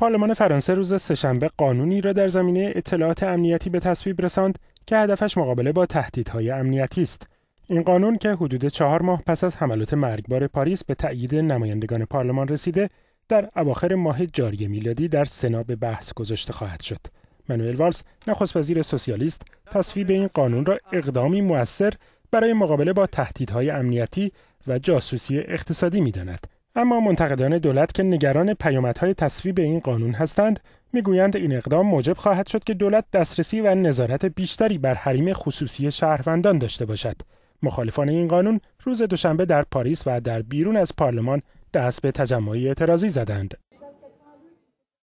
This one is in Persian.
پارلمان فرانسه روز سهشنبه قانونی را در زمینه اطلاعات امنیتی به تصویب رساند که هدفش مقابله با تهدیدهای امنیتی است. این قانون که حدود چهار ماه پس از حملات مرگبار پاریس به تأیید نمایندگان پارلمان رسیده، در اواخر ماه جاری میلادی در سنا به بحث گذاشته خواهد شد. منوئل والس نخست وزیر سوسیالیست تصویب این قانون را اقدامی موثر برای مقابله با تهدیدهای امنیتی و جاسوسی اقتصادی میداند اما منتقدان دولت که نگران پیامدهای تصویب این قانون هستند میگویند این اقدام موجب خواهد شد که دولت دسترسی و نظارت بیشتری بر حریم خصوصی شهروندان داشته باشد مخالفان این قانون روز دوشنبه در پاریس و در بیرون از پارلمان دست به تجمعی اعتراضی زدند